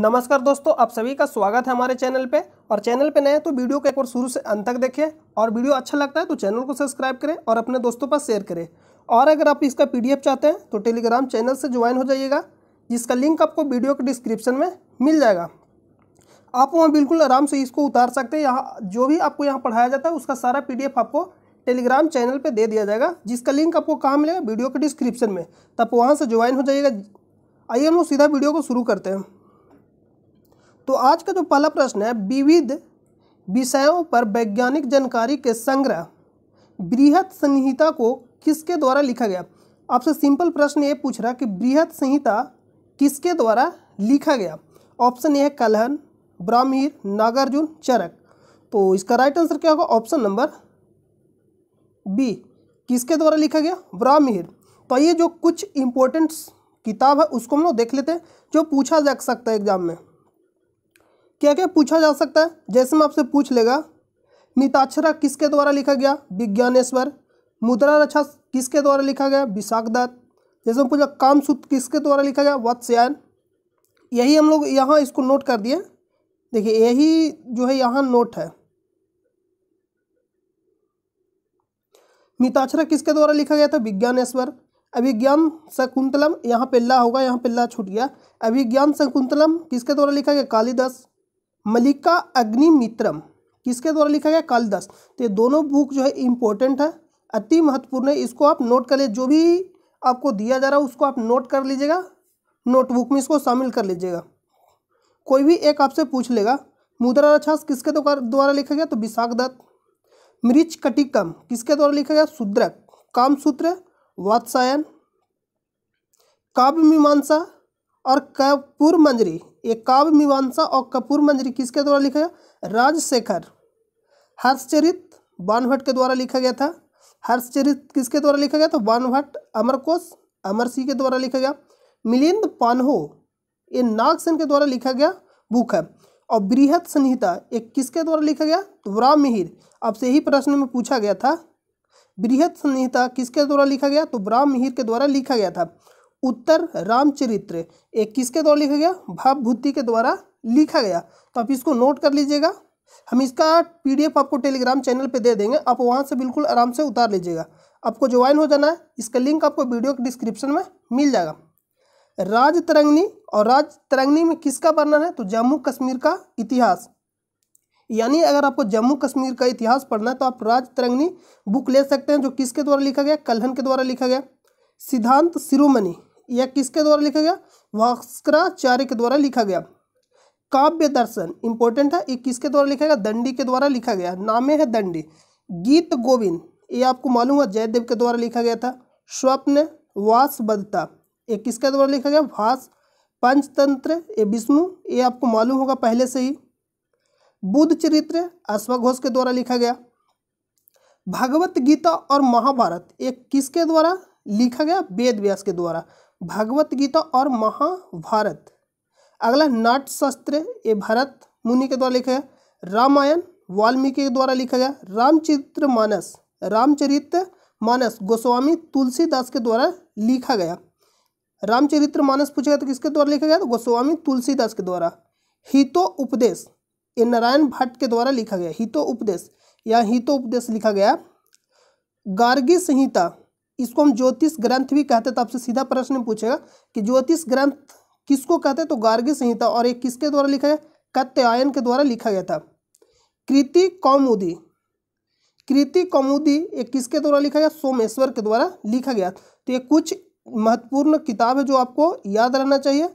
नमस्कार दोस्तों आप सभी का स्वागत है हमारे चैनल पे और चैनल पे नए हैं तो वीडियो को एक बार शुरू से अंत तक देखें और वीडियो अच्छा लगता है तो चैनल को सब्सक्राइब करें और अपने दोस्तों पर शेयर करें और अगर आप इसका पीडीएफ चाहते हैं तो टेलीग्राम चैनल से ज्वाइन हो जाइएगा जिसका लिंक आपको वीडियो के डिस्क्रिप्शन में मिल जाएगा आप वहाँ बिल्कुल आराम से इसको उतार सकते हैं यहाँ जो भी आपको यहाँ पढ़ाया जाता है उसका सारा पी आपको टेलीग्राम चैनल पर दे दिया जाएगा जिसका लिंक आपको कहाँ मिलेगा वीडियो के डिस्क्रिप्शन में तब वहाँ से ज्वाइन हो जाइएगा आइए हम लोग सीधा वीडियो को शुरू करते हैं तो आज का जो पहला प्रश्न है विविध विषयों पर वैज्ञानिक जानकारी के संग्रह बृहत संहिता को किसके द्वारा लिखा गया आपसे सिंपल प्रश्न ये पूछ रहा कि बृहत संहिता किसके द्वारा लिखा गया ऑप्शन ए है कलहन ब्राह्मीर नागार्जुन चरक तो इसका राइट आंसर क्या होगा ऑप्शन नंबर बी किसके द्वारा लिखा गया ब्राह्मीर तो ये जो कुछ इंपॉर्टेंट किताब है उसको हम लोग देख लेते हैं जो पूछा जा सकता है एग्जाम में क्या क्या पूछा जा सकता है जैसे मैं आपसे पूछ लेगा मिताक्षरा किसके द्वारा लिखा गया विज्ञानेश्वर मुद्रा रक्षा किसके द्वारा लिखा गया विशाखदत्त जैसे मैं पूछा कामसूत्र किसके द्वारा लिखा गया वत्स्यायन यही हम लोग यहाँ इसको नोट कर दिए देखिए यही जो है यहाँ नोट है मिताक्षरा किसके द्वारा लिखा गया था विज्ञानेश्वर अभिज्ञान शकुंतलम यहाँ पे ला होगा यहाँ पे ला छूट गया अभिज्ञान शकुंतलम किसके द्वारा लिखा गया कालिदास मलिका अग्निमित्रम किसके द्वारा लिखा गया कालिदास तो ये दोनों बुक जो है इम्पोर्टेंट है अति महत्वपूर्ण है इसको आप नोट कर ले जो भी आपको दिया जा रहा है उसको आप नोट कर लीजिएगा नोटबुक में इसको शामिल कर लीजिएगा कोई भी एक आपसे पूछ लेगा मुद्रा रक्षास किसके द्वारा लिखा गया तो विशाख दत्त मृच कटिकम किसके द्वारा लिखा गया शूद्रक कामसूत्र वात्सायन काव्य मीमांसा और कपूर मंजरी ये काव्य मीमांसा और कपूर मंजरी किसके द्वारा लिखा गया राजशेखर हर्षचरित बानभट्ट के द्वारा लिखा गया था हर्षचरित किसके द्वारा लिखा गया था तो बानभट्ट अमरकोश अमर सिंह के द्वारा लिखा गया मिलिंद पानहो ये नागसेन के द्वारा लिखा गया बुक है और बृहद संहिता एक किसके द्वारा लिखा गया तो राम मिहिर आपसे यही प्रश्न में पूछा गया था बृहद संहिता किसके द्वारा लिखा गया तो ब्राह्म मिहिर के द्वारा लिखा गया था उत्तर रामचरित्र एक किसके द्वारा लिखा गया भावभूति के द्वारा लिखा गया तो आप इसको नोट कर लीजिएगा हम इसका पीडीएफ आपको टेलीग्राम चैनल पे दे देंगे आप वहाँ से बिल्कुल आराम से उतार लीजिएगा आपको ज्वाइन हो जाना है इसका लिंक आपको वीडियो के डिस्क्रिप्शन में मिल जाएगा राज तरंगनी और राज तरंगनी में किसका वर्णन है तो जम्मू कश्मीर का इतिहास यानी अगर आपको जम्मू कश्मीर का इतिहास पढ़ना है तो आप राज तरंगनी बुक ले सकते हैं जो किसके द्वारा लिखा गया कलहन के द्वारा लिखा गया सिद्धांत शिरोमणि यह किसके द्वारा लिखा गया भास्कराचार्य के द्वारा लिखा गया काव्य दर्शन इंपॉर्टेंट है ये किसके द्वारा लिखा गया दंडी के द्वारा लिखा गया नामे है दंडी गीत गोविंद ये आपको मालूम है जयदेव के द्वारा लिखा गया था स्वप्न वासबद्धता ये किसके द्वारा लिखा गया भास पंचतंत्र ये विष्णु ये आपको मालूम होगा पहले से ही बुद्ध चरित्र अश्वघोष के द्वारा लिखा गया भगवत गीता और महाभारत ये किसके द्वारा लिखा गया वेद व्यास के द्वारा भागवत गीता और महाभारत अगला नाट्य शास्त्र ये भरत मुनि के द्वारा लिखा गया रामायण वाल्मीकि के द्वारा लिखा गया रामचरित्र मानस रामचरित मानस गोस्वामी तुलसीदास के द्वारा लिखा गया रामचरित्र मानस पूछा गया तो किसके द्वारा लिखा गया तो गोस्वामी तुलसीदास के द्वारा हितो उपदेश ये नारायण भट्ट के द्वारा लिखा गया हितो उपदेश या हितो उपदेश लिखा गया गार्गी संहिता इसको हम ज्योतिष ग्रंथ भी कहते हैं तो आपसे सीधा प्रश्न पूछेगा कि ज्योतिष ग्रंथ किसको कहते हैं तो गार्गी संहिता और ये किसके द्वारा लिखा गया कत्यायन के द्वारा लिखा गया था कृति कौमुदी कृति कौमुदी ये किसके द्वारा लिखा गया सोमेश्वर के द्वारा लिखा गया तो ये कुछ महत्वपूर्ण किताब है जो आपको याद रहना चाहिए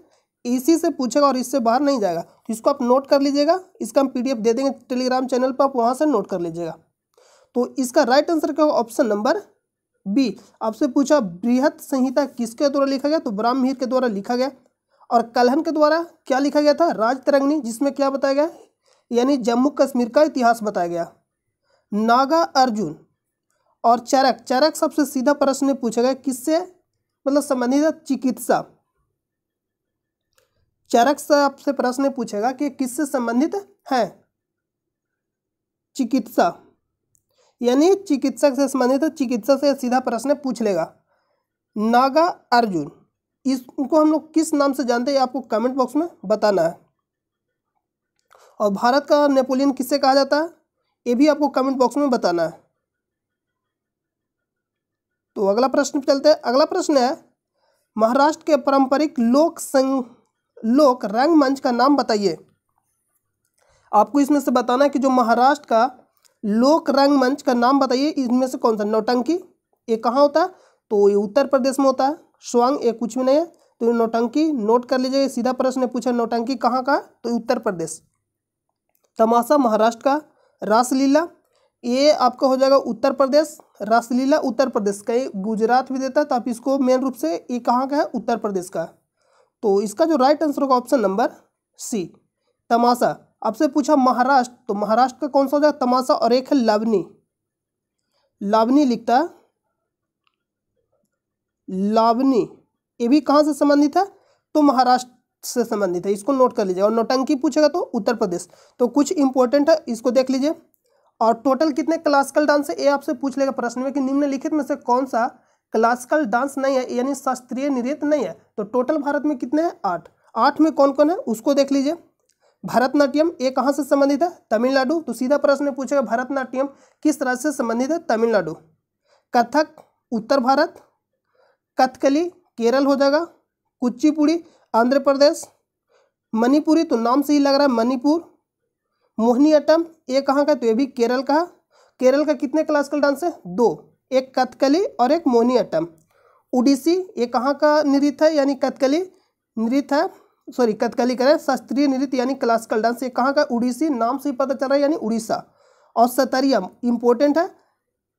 इसी से पूछेगा और इससे बाहर नहीं जाएगा तो इसको आप नोट कर लीजिएगा इसका हम पी दे देंगे टेलीग्राम चैनल पर आप वहाँ से नोट कर लीजिएगा तो इसका राइट आंसर क्या होगा ऑप्शन नंबर बी आपसे पूछा बृहत संहिता किसके द्वारा लिखा गया तो ब्राह्मीर के द्वारा लिखा गया और कलहन के द्वारा क्या लिखा गया था तिरंगनी जिसमें क्या बताया गया यानी जम्मू कश्मीर का इतिहास बताया गया नागा अर्जुन और चरक चरक सबसे सीधा प्रश्न पूछा गया किससे मतलब संबंधित चिकित्सा चरक से आपसे प्रश्न पूछेगा कि किससे संबंधित है चिकित्सा यानी चिकित्सक से संबंधित चिकित्सक से सीधा प्रश्न पूछ लेगा नागा अर्जुन इसको हम लोग किस नाम से जानते हैं आपको कमेंट बॉक्स में बताना है और भारत का नेपोलियन किससे कहा जाता है ये भी आपको कमेंट बॉक्स में बताना है तो अगला प्रश्न चलते हैं अगला प्रश्न है महाराष्ट्र के पारंपरिक लोक संघ लोक रंगमंच का नाम बताइए आपको इसमें से बताना है कि जो महाराष्ट्र का लोक रंगमंच का नाम बताइए इनमें से कौन सा नौटंकी ये कहाँ होता है तो ये उत्तर प्रदेश में होता है स्वांग ये कुछ भी नहीं है तो नौटंकी नोट कर लीजिए सीधा प्रश्न पूछा नौटंकी कहाँ का तो उत्तर प्रदेश तमाशा महाराष्ट्र का रासलीला ये आपका हो जाएगा उत्तर प्रदेश रासलीला उत्तर प्रदेश का ये गुजरात भी देता है तो आप इसको मेन रूप से ये कहाँ का है उत्तर प्रदेश का तो इसका जो राइट आंसर होगा ऑप्शन नंबर सी तमाशा आपसे पूछा महाराष्ट्र तो महाराष्ट्र का कौन सा हो जाएगा तमाशा और एक है लावनी लावनी लिखता है लावनी ये भी कहाँ से संबंधित है तो महाराष्ट्र से संबंधित है इसको नोट कर लीजिए और नोटंकी पूछेगा तो उत्तर प्रदेश तो कुछ इंपॉर्टेंट है इसको देख लीजिए और टोटल कितने क्लासिकल डांस है ये आपसे पूछ लेगा प्रश्न में कि निम्नलिखित में से कौन सा क्लासिकल डांस नहीं है यानी शास्त्रीय नृत्य नहीं है तो टोटल भारत में कितने हैं आठ आठ में कौन कौन है उसको देख लीजिए भरतनाट्यम ये कहाँ से संबंधित है तमिलनाडु तो सीधा प्रश्न पूछेगा भरतनाट्यम किस राज्य से संबंधित है तमिलनाडु कथक उत्तर भारत कथकली केरल हो जाएगा कुचिपुड़ी आंध्र प्रदेश मणिपुरी तो नाम से ही लग रहा है मणिपुर मोहिनीअट्टम ये कहाँ का तो ये भी केरल का केरल का कितने क्लासिकल डांस है दो एक कथकली और एक मोहनीअट्टम उड़ीसी ये कहाँ का नृत्य है यानी कथकली नृत्य है सॉरी कथकली करें शास्त्रीय नृत्य यानी क्लासिकल डांस ये कहाँ का उड़ीसी नाम से ही पता चल रहा है यानी उड़ीसा और सतरियम इम्पोर्टेंट है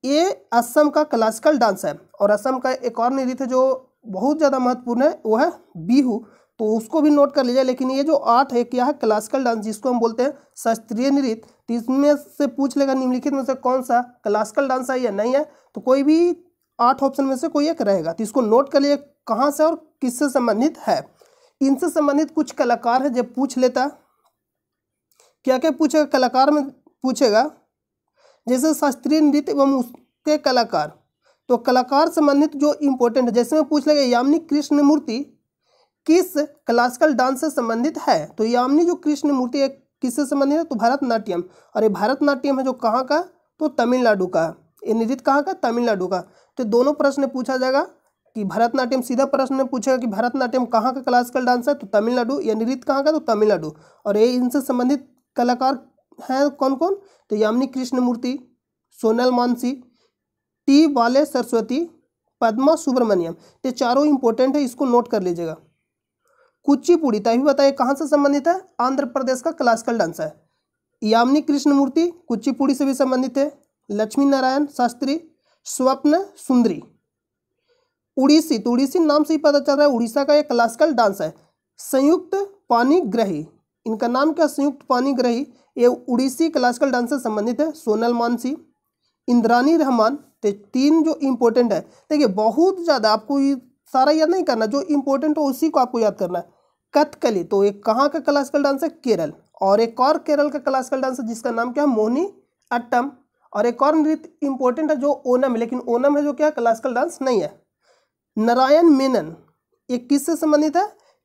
ये असम का क्लासिकल डांस है और असम का एक और नृत्य जो बहुत ज़्यादा महत्वपूर्ण है वो है बिहू तो उसको भी नोट कर लीजिए लेकिन ये जो आर्ट है क्या है क्लासिकल डांस जिसको हम बोलते हैं शास्त्रीय नृत्य तो इसमें से पूछ लेगा निम्नलिखित में से कौन सा क्लासिकल डांस है या नहीं है तो कोई भी आठ ऑप्शन में से कोई एक रहेगा तो इसको नोट कर लिए कहाँ से और किससे संबंधित है इनसे संबंधित कुछ कलाकार है जब पूछ लेता क्या क्या पूछेगा कलाकार में पूछेगा जैसे शास्त्रीय नृत्य एवं उसके कलाकार तो कलाकार संबंधित जो इम्पोर्टेंट है जैसे में पूछ लेगा यामिनी कृष्णमूर्ति किस क्लासिकल डांस से संबंधित है तो यामिनी जो कृष्णमूर्ति है किससे संबंधित है तो भारतनाट्यम और ये भारतनाट्यम है जो कहाँ का तो तमिलनाडु का ये नृत्य कहाँ का तमिलनाडु का तो दोनों प्रश्न पूछा जाएगा कि भरतनाट्यम सीधा प्रश्न पूछेगा कि भरतनाट्यम कहाँ का क्लासिकल डांस है तो तमिलनाडु या नृत्य कहाँ का तो तमिलनाडु और ये इनसे संबंधित कलाकार हैं कौन कौन तो यामिनी कृष्णमूर्ति सोनल मानसी टी वाले सरस्वती पद्मा सुब्रमण्यम ये चारों इंपॉर्टेंट है इसको नोट कर लीजिएगा कुचिपुड़ी तभी बताइए कहाँ से संबंधित है आंध्र प्रदेश का क्लासिकल डांस है यामिनी कृष्णमूर्ति कुचिपुड़ी से भी संबंधित है लक्ष्मी नारायण शास्त्री स्वप्न सुंदरी उड़ीसी तो उड़ीसी नाम से ही पता चल रहा है उड़ीसा का एक क्लासिकल डांस है संयुक्त पानी ग्रही इनका नाम क्या संयुक्त पानी ग्रही ये उड़ीसी क्लासिकल डांस से संबंधित है सोनल मानसी इंद्रानी रहमान तो तीन जो इम्पोर्टेंट है देखिए बहुत ज़्यादा आपको ये सारा याद नहीं करना जो इम्पोर्टेंट हो उसी को आपको याद करना है कथकली तो एक कहाँ का क्लासिकल डांस है केरल और एक और केरल का क्लासिकल डांस है जिसका नाम क्या है मोहनी अट्टम और एक और नृत्य इम्पोर्टेंट है जो ओनम है लेकिन ओनम है जो क्या क्लासिकल डांस नहीं है नारायण मेनन ये किससे संबंधित है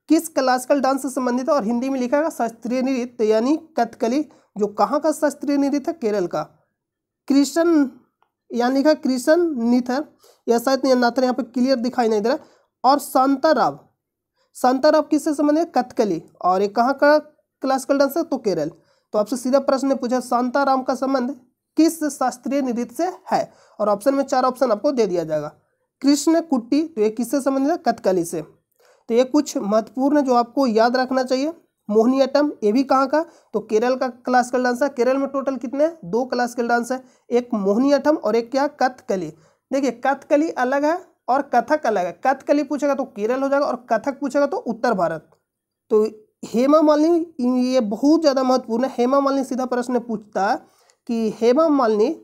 किस क्लासिकल डांस से संबंधित है और हिंदी में लिखा है शास्त्रीय नृत्य यानी कथकली जो कहाँ का शास्त्रीय नृत्य है केरल का कृष्ण यहाँ लिखा कृष्ण निथर या शायद नाथर यहाँ पर क्लियर दिखाई नहीं दे रहा और शांता राव शांता राव किससे संबंधित है कथकली और ये कहाँ का क्लासिकल डांस है तो केरल तो आपसे सीधा प्रश्न पूछा शांता राम का संबंध किस शास्त्रीय नृत्य से है और ऑप्शन में चार ऑप्शन आपको दे दिया जाएगा कृष्ण कुट्टी तो ये किससे संबंधित है कथकली से तो ये कुछ महत्वपूर्ण जो आपको याद रखना चाहिए मोहनी अटम ये भी कहाँ का तो केरल का क्लासिकल डांस है केरल में टोटल कितने है? दो क्लासिकल डांस है एक मोहनी अटम और एक क्या कथकली देखिए कथकली अलग है और कथक अलग है कथकली पूछेगा तो केरल हो जाएगा और कथक पूछेगा तो उत्तर भारत तो हेमा मालिनी ये बहुत ज़्यादा महत्वपूर्ण है हेमा मालिनी सीधा प्रश्न पूछता कि हेमा मालिनी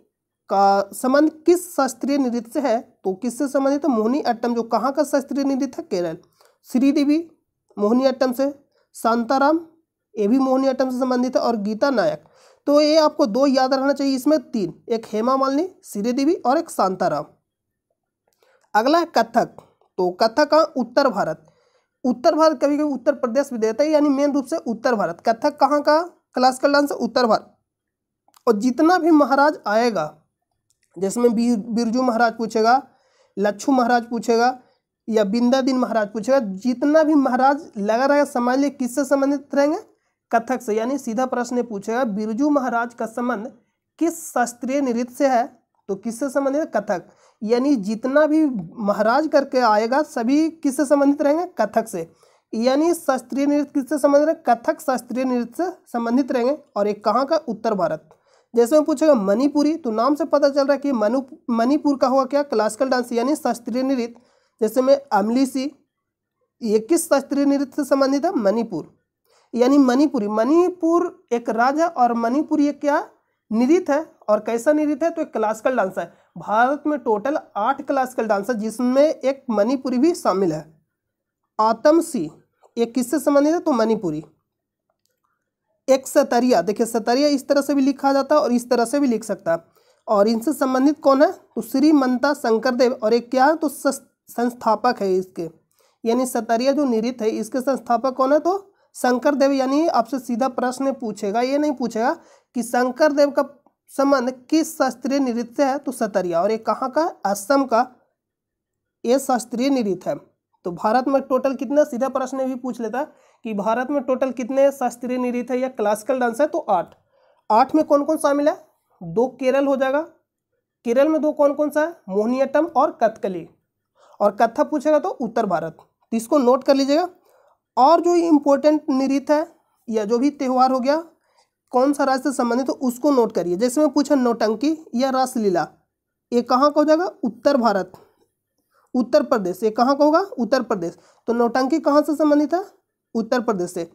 का संबंध किस शास्त्रीय नृत्य से है तो किससे संबंधित तो मोहनी अट्टम जो कहाँ का शास्त्रीय नृत्य है केरल श्रीदेवी मोहनी अट्टम से शांताराम ये भी मोहनी अट्टम से संबंधित है और गीता नायक तो ये आपको दो याद रखना चाहिए इसमें तीन एक हेमा मालिनी श्रीदेवी और एक शांताराम अगला है कथक तो कथक कहाँ उत्तर भारत उत्तर भारत कभी कभी उत्तर प्रदेश भी देता है यानी मेन रूप से उत्तर भारत कथक कहाँ का क्लासिकल डांस उत्तर भारत और जितना भी महाराज आएगा जैसे में बिरजू महाराज पूछेगा लच्छू महाराज पूछेगा या बिंदादीन महाराज पूछेगा जितना भी महाराज लगा रहेगा समाज लिए किससे संबंधित रहेंगे कथक से यानी सीधा प्रश्न पूछेगा बिरजू महाराज का संबंध किस शास्त्रीय नृत्य से है तो किससे संबंधित कथक यानी जितना भी महाराज करके आएगा सभी किससे संबंधित रहेंगे कथक से यानी शास्त्रीय नृत्य किससे संबंधित है कथक शास्त्रीय नृत्य से संबंधित रहेंगे और एक कहाँ का उत्तर भारत जैसे में पूछेगा मणिपुरी तो नाम से पता चल रहा है कि मनु मणिपुर का हुआ क्या क्लासिकल डांस यानी शास्त्रीय नृत्य जैसे में सी ये किस शास्त्रीय नृत्य से संबंधित है मणिपुर यानी मणिपुरी मणिपुर एक राज्य है और मणिपुर ये क्या नृत्य है और कैसा नृत्य है तो एक क्लासिकल डांस है भारत में टोटल आठ क्लासिकल डांस है जिसमें एक मणिपुरी भी शामिल है आतम सी ये किससे संबंधित है तो मणिपुरी एक सतरिया देखिए सतरिया इस तरह से भी लिखा जाता है और इस तरह से भी लिख सकता है और इनसे संबंधित कौन है तो श्री मंता शंकर देव और एक क्या है तो संस्थापक है इसके यानी सतरिया जो निरित है इसके संस्थापक कौन है तो शंकर देव यानी आपसे सीधा प्रश्न पूछेगा ये नहीं पूछेगा कि शंकर देव का संबंध किस शास्त्रीय नृत्य से है तो सतरिया और ये कहाँ का असम का ये शास्त्रीय नृत्य है तो भारत में टोटल कितना सीधा प्रश्न भी पूछ लेता है कि भारत में टोटल कितने शास्त्रीय नृत्य है या क्लासिकल डांस है तो आठ आठ में कौन कौन शामिल है दो केरल हो जाएगा केरल में दो कौन कौन सा है मोहनीअट्टम और कथकली और कथक पूछेगा तो उत्तर भारत तो इसको नोट कर लीजिएगा और जो इम्पोर्टेंट नृत्य है या जो भी त्यौहार हो गया कौन सा राज्य से संबंधित तो उसको नोट करिए जैसे मैं पूछा नोटंकी या रासलीला ये कहाँ का हो जाएगा उत्तर भारत उत्तर प्रदेश ये कहाँ का होगा उत्तर प्रदेश तो नोटंकी कहाँ से संबंधित है उत्तर प्रदेश से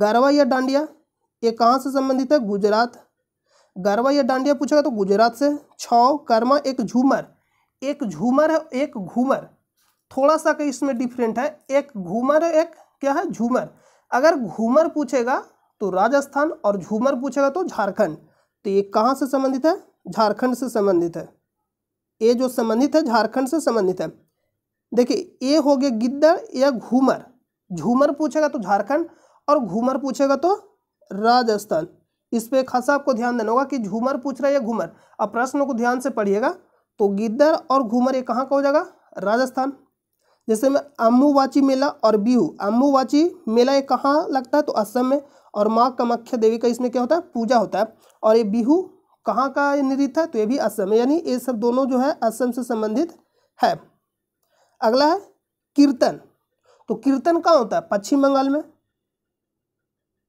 गरवा या डांडिया ये कहाँ से संबंधित है गुजरात गरवा या डांडिया पूछेगा तो गुजरात से छौ कर्मा एक झूमर एक झूमर है एक घूमर थोड़ा सा कहीं इसमें डिफरेंट है एक घूमर एक क्या है झूमर अगर घूमर पूछेगा तो राजस्थान और झूमर पूछेगा तो झारखंड तो ये कहाँ से संबंधित है झारखंड से संबंधित है ये जो संबंधित है झारखंड से संबंधित है देखिए ये हो गया गिद्दड़ या घूमर झूमर पूछेगा तो झारखंड और घूमर पूछेगा तो राजस्थान इस पर खासा आपको ध्यान देना होगा कि झूमर पूछ रहा है या घूमर अब प्रश्न को ध्यान से पढ़िएगा तो गिद्धर और घूमर ये कहाँ का हो जाएगा राजस्थान जैसे में अम्बुवाची मेला और बिहू अम्बुवाची मेला ये कहाँ लगता है तो असम में और माँ कामाख्या देवी का इसमें क्या होता है पूजा होता है और ये बिहू कहाँ का नृत्य है तो ये भी असम है यानी ये सब दोनों जो है असम से संबंधित है अगला है कीर्तन तो कीर्तन कहाँ होता है पश्चिम बंगाल में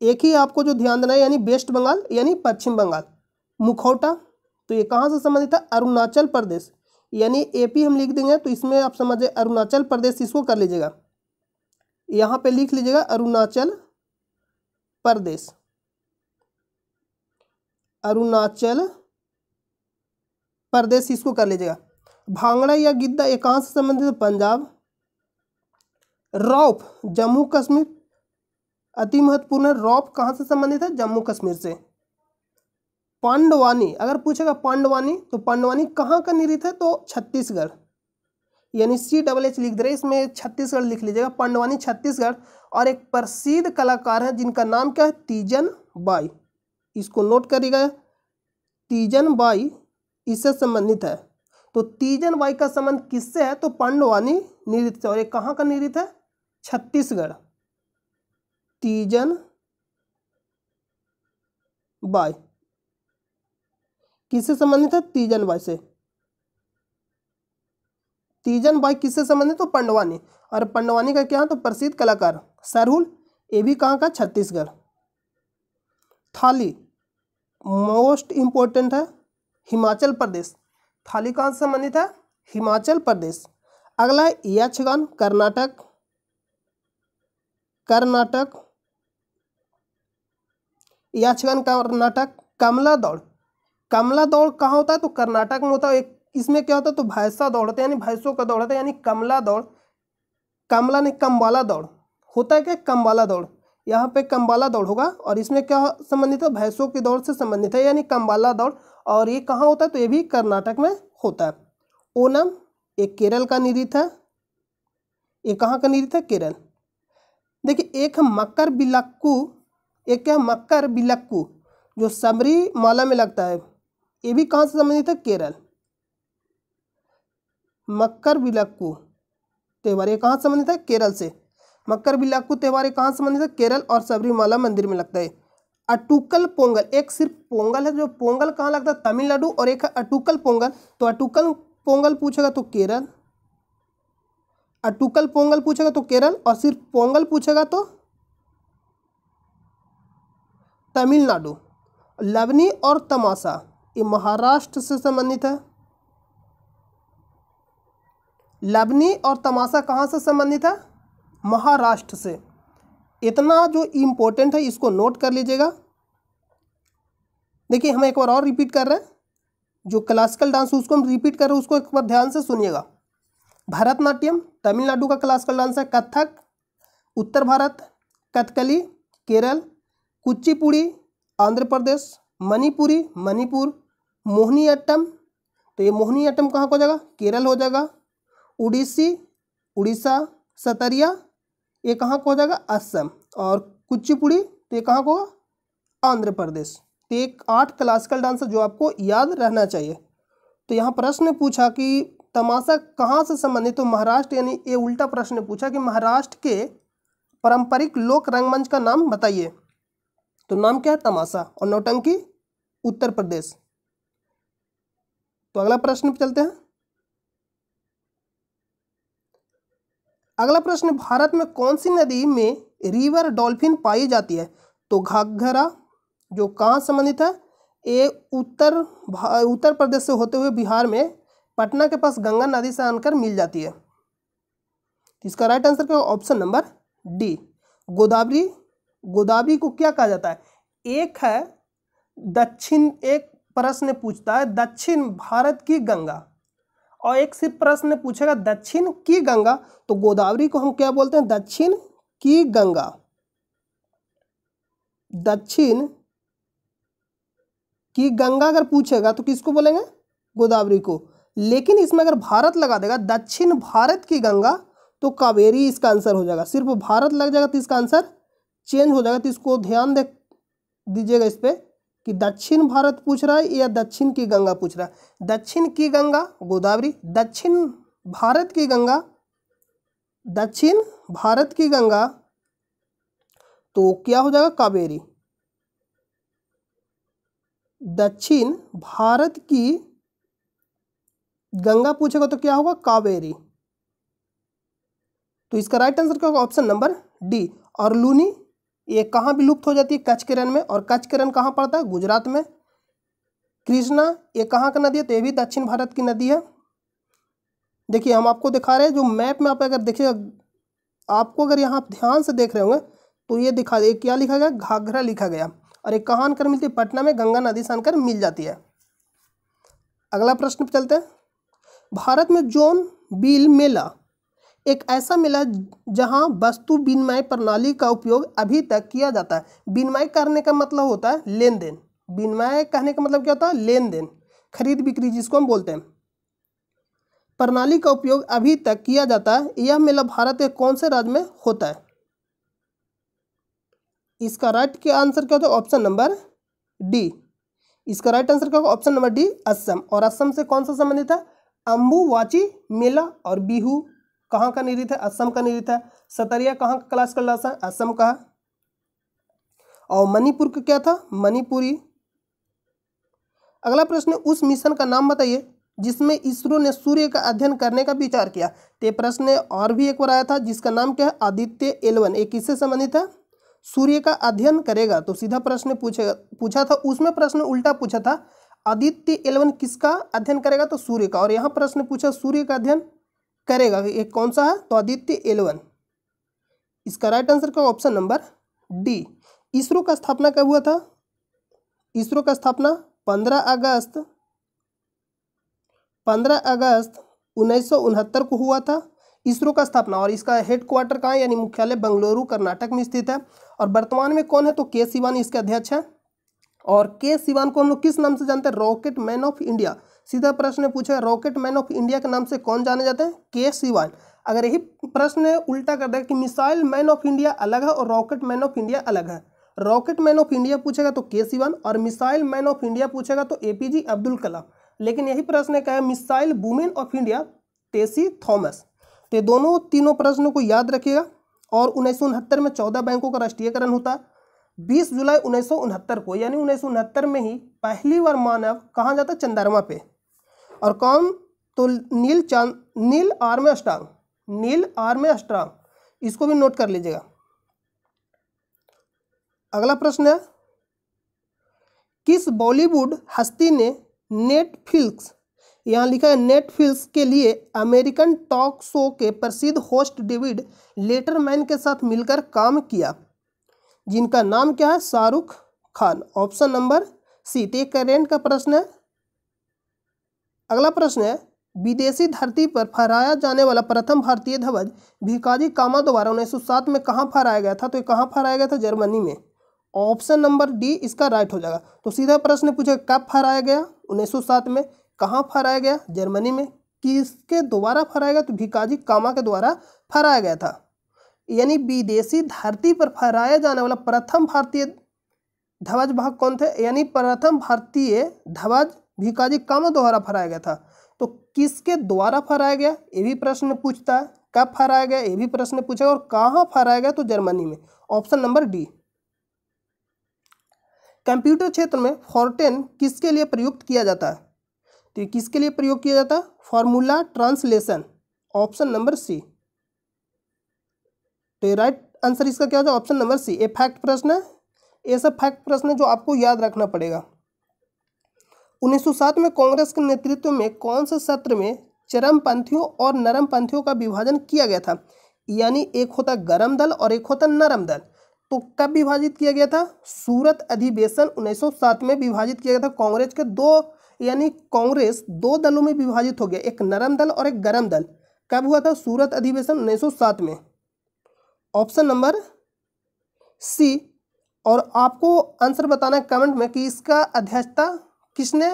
एक ही आपको जो ध्यान देना है यानी वेस्ट बंगाल यानी पश्चिम बंगाल मुखौटा तो ये कहाँ से संबंधित है अरुणाचल प्रदेश यानी एपी हम लिख देंगे तो इसमें आप समझे अरुणाचल प्रदेश इसको कर लीजिएगा यहाँ पे लिख लीजिएगा अरुणाचल प्रदेश अरुणाचल प्रदेश इसको कर लीजिएगा भांगड़ा या गिद्दा ये कहाँ से संबंधित है पंजाब रॉप जम्मू कश्मीर अति महत्वपूर्ण है रॉप कहाँ से संबंधित है जम्मू कश्मीर से पांडवानी अगर पूछेगा पांडवानी तो पांडवानी कहाँ का निरित है तो छत्तीसगढ़ यानी सी डबल एच लिख दे रहे इसमें छत्तीसगढ़ लिख लीजिएगा पांडवानी छत्तीसगढ़ और एक प्रसिद्ध कलाकार है जिनका नाम क्या है तीजन बाई इसको नोट करिएगा तीजन बाई इससे संबंधित है तो तीजन बाई का संबंध किससे है तो पांडवानी नृत्य और ये कहाँ का नृत्य है छत्तीसगढ़ तीजन बाय किससे संबंधित है तीजन बाय से तीजन बाय किससे संबंधित तो पंडवानी और पंडवानी का क्या है तो प्रसिद्ध कलाकार सरहुल ये भी कहाँ का छत्तीसगढ़ थाली मोस्ट इम्पोर्टेंट है हिमाचल प्रदेश थाली कहाँ से संबंधित है हिमाचल प्रदेश अगला है कर्नाटक कर्नाटक याचकन कर्नाटक कमला दौड़ कमला दौड़ कहाँ होता है तो कर्नाटक में होता है एक इसमें क्या होता है तो भैंसा दौड़ते हैं यानी भैंसों का दौड़ता है यानी कमला दौड़ कमला ने कम्बाला दौड़ होता है क्या कम्बाला दौड़ यहाँ पे कम्बाला दौड़ होगा और इसमें क्या संबंधित है भैंसों की दौड़ से संबंधित है यानी कम्बाला दौड़ और ये कहाँ होता है तो ये भी कर्नाटक में होता है ओनम एक केरल का निधि है ये कहाँ का निधि था केरल देखिए एक मकर बिलक्कू एक है मकर बिलक्कू जो सबरी माला में लगता है ये भी कहाँ से संबंधित है केरल मकर बिलक्कू त्यौहार ये कहाँ संबंधित है केरल से मकर बिलक्कू त्यौहार कहाँ संबंधित है केरल और सबरीमाला मंदिर में लगता है अटुकल पोंगल एक सिर्फ पोंगल है जो पोंगल कहाँ लगता है तमिलनाडु और एक है अटुकल पोंगल तो अटुकल पोंगल पूछेगा तो केरल टुकल पोंगल पूछेगा तो केरल और सिर्फ पोंगल पूछेगा तो तमिलनाडु लवनी और तमाशा ये महाराष्ट्र से संबंधित है लवनी और तमाशा कहाँ से संबंधित है महाराष्ट्र से इतना जो इम्पोर्टेंट है इसको नोट कर लीजिएगा देखिए हम एक बार और रिपीट कर रहे हैं जो क्लासिकल डांस उसको हम रिपीट कर रहे हैं उसको एक बार ध्यान से सुनिएगा भरतनाट्यम तमिलनाडु का क्लासिकल डांस है कथक उत्तर भारत कथकली केरल कुचिपुड़ी आंध्र प्रदेश मणिपुरी मणिपुर मोहनी अट्टम तो ये मोहनी अट्टम कहाँ को हो जाएगा केरल हो जाएगा उड़ीसी उड़ीसा सतरिया ये कहाँ को हो जाएगा असम और कुचिपुड़ी तो ये कहाँ को होगा आंध्र प्रदेश तो एक आठ क्लासिकल डांस है जो आपको याद रहना चाहिए तो यहाँ प्रश्न पूछा कि तमाशा कहाँ से संबंधित तो महाराष्ट्र यानी ये उल्टा प्रश्न पूछा कि महाराष्ट्र के पारंपरिक लोक रंगमंच का नाम बताइए तो नाम क्या है तमाशा और नौटंकी उत्तर प्रदेश तो अगला प्रश्न चलते हैं अगला प्रश्न भारत में कौन सी नदी में रिवर डॉल्फिन पाई जाती है तो घाघरा जो कहाँ संबंधित है ये उत्तर उत्तर प्रदेश से होते हुए बिहार में पटना के पास गंगा नदी से आनकर मिल जाती है इसका राइट आंसर क्या option number D Godavari Godavari को क्या कहा जाता है एक है दक्षिण एक प्रश्न पूछता है दक्षिण भारत की गंगा और एक सिर्फ प्रश्न पूछेगा दक्षिण की गंगा तो गोदावरी को हम क्या बोलते हैं दक्षिण की गंगा दक्षिण की गंगा अगर पूछेगा तो किसको बोलेंगे गोदावरी को लेकिन इसमें अगर भारत लगा देगा दक्षिण भारत की गंगा तो कावेरी इसका आंसर हो जाएगा सिर्फ भारत लग जाएगा तो इसका आंसर चेंज हो जाएगा तो इसको ध्यान दे दीजिएगा इस पर कि दक्षिण भारत पूछ रहा है या दक्षिण की गंगा पूछ रहा है दक्षिण की गंगा गोदावरी दक्षिण भारत की गंगा दक्षिण भारत की गंगा तो क्या हो जाएगा कावेरी दक्षिण भारत की गंगा पूछेगा तो क्या होगा कावेरी तो इसका राइट आंसर क्या होगा ऑप्शन नंबर डी और लूनी ये कहाँ भी लुप्त हो जाती है कच्छ किरण में और कच्छ किरण कहाँ पड़ता है गुजरात में कृष्णा ये कहाँ का नदी है तो ये भी दक्षिण भारत की नदी है देखिए हम आपको दिखा रहे हैं जो मैप में आप अगर देखिएगा आपको अगर यहाँ ध्यान से देख रहे होंगे तो ये दिखा ये क्या लिखा गया घाघरा लिखा गया और एक कहाँ आनकर मिलती है पटना में गंगा नदी से आनकर मिल जाती है अगला प्रश्न पर चलते हैं भारत में जोन बिल मेला एक ऐसा मेला जहां वस्तु विनिमय प्रणाली का उपयोग अभी तक किया जाता है विनिमय करने का मतलब होता है लेन देन विनिमय कहने का मतलब क्या होता है लेन देन खरीद बिक्री जिसको हम बोलते हैं प्रणाली का उपयोग अभी तक किया जाता है यह मेला भारत के कौन से राज्य में होता है इसका राइट के आंसर क्या होता है ऑप्शन नंबर डी इसका राइट आंसर क्या होगा ऑप्शन नंबर डी असम और असम से कौन सा संबंधित है अम्बुवाची मेला और बिहू कहाँ का निरित है असम का निरित है सतरिया कहाँ का क्लास का लाश है असम का है और मणिपुर का क्या था मणिपुरी अगला प्रश्न उस मिशन का नाम बताइए जिसमें इसरो ने सूर्य का अध्ययन करने का विचार किया तो प्रश्न और भी एक बार आया था जिसका नाम क्या है आदित्य एलवन एक किससे संबंधित है सूर्य का अध्ययन करेगा तो सीधा प्रश्न पूछेगा पूछा था उसमें प्रश्न उल्टा पूछा था आदित्य इलेवन किसका अध्ययन करेगा तो सूर्य का और यहाँ प्रश्न पूछा सूर्य का अध्ययन करेगा ये कौन सा है तो आदित्य इलेवन इसका राइट आंसर का ऑप्शन नंबर डी इसरो का स्थापना कब हुआ था इसरो का स्थापना पंद्रह अगस्त पंद्रह अगस्त उन्नीस को हुआ था इसरो का स्थापना और इसका हेडक्वार्टर कहाँ यानी मुख्यालय बंगलुरु कर्नाटक में स्थित है और वर्तमान में कौन है तो के सिवानी इसके अध्यक्ष हैं और के सिवान को हम लोग किस नाम से जानते हैं रॉकेट मैन ऑफ इंडिया सीधा प्रश्न पूछा रॉकेट मैन ऑफ इंडिया के नाम से कौन जाने जाते हैं के सिवान अगर यही प्रश्न उल्टा कर देगा कि मिसाइल मैन ऑफ इंडिया अलग है और रॉकेट मैन ऑफ इंडिया अलग है रॉकेट मैन ऑफ इंडिया पूछेगा तो के सिवान और मिसाइल मैन ऑफ इंडिया पूछेगा तो ए अब्दुल कलाम लेकिन यही प्रश्न क्या है missile women of India Tessy Thomas तो ये दोनों तीनों प्रश्नों को याद रखिएगा और उन्नीस में चौदह बैंकों का राष्ट्रीयकरण होता है 20 जुलाई उन्नीस को यानी उन्नीस में ही पहली बार मानव कहाँ जाता चंद्रमा पे और कौन तो नील चांद Neil Armstrong Neil Armstrong इसको भी नोट कर लीजिएगा अगला प्रश्न है किस बॉलीवुड हस्ती ने नेटफ्लिक्स यहाँ लिखा है नेटफ्लिक्स के लिए अमेरिकन टॉक शो के प्रसिद्ध होस्ट डेविड लेटरमैन के साथ मिलकर काम किया जिनका नाम क्या है Shahrukh Khan option number C तो करेंट का प्रश्न है अगला प्रश्न है विदेशी धरती पर फहराया जाने वाला प्रथम भारतीय ध्वज भिकाजी कामा द्वारा सात में कहाँ फहराया गया था तो ये कहाँ फहराया गया था जर्मनी में ऑप्शन नंबर डी इसका राइट हो जाएगा तो सीधा प्रश्न पूछे कब फहराया गया सात में कहाँ फहराया गया जर्मनी में किसके द्वारा फहराया गया तो भिकाजी कामा के द्वारा फहराया गया था यानी विदेशी धरती पर फहराया जाने वाला प्रथम भारतीय ध्वज भाग कौन थे यानी प्रथम भारतीय ध्वज भिकाजी कामा द्वारा फहराया गया था तो किसके द्वारा फहराया गया ये भी प्रश्न पूछता है कब फहराया गया ये भी प्रश्न पूछा और कहाँ फहराया गया तो जर्मनी में ऑप्शन नंबर डी कंप्यूटर क्षेत्र में फोर्टेन किसके लिए प्रयुक्त किया जाता है तो ये किसके लिए प्रयोग किया जाता है formula translation option number C तो ये राइट आंसर इसका क्या होता है option number C a fact प्रश्न है ये सब फैक्ट प्रश्न है जो आपको याद रखना पड़ेगा 1907 में कांग्रेस के नेतृत्व में कौन से सत्र में चरमपंथियों और नरमपंथियों का विभाजन किया गया था यानी एक होता गर्म दल और एक होता नरम दल तो कब विभाजित किया गया था सूरत अधिवेशन 1907 में विभाजित किया गया था कांग्रेस के दो यानी कांग्रेस दो दलों में विभाजित हो गया एक नरम दल और एक गर्म दल कब हुआ था सूरत अधिवेशन 1907 में ऑप्शन नंबर सी और आपको आंसर बताना है कमेंट में कि इसका अध्यक्षता किसने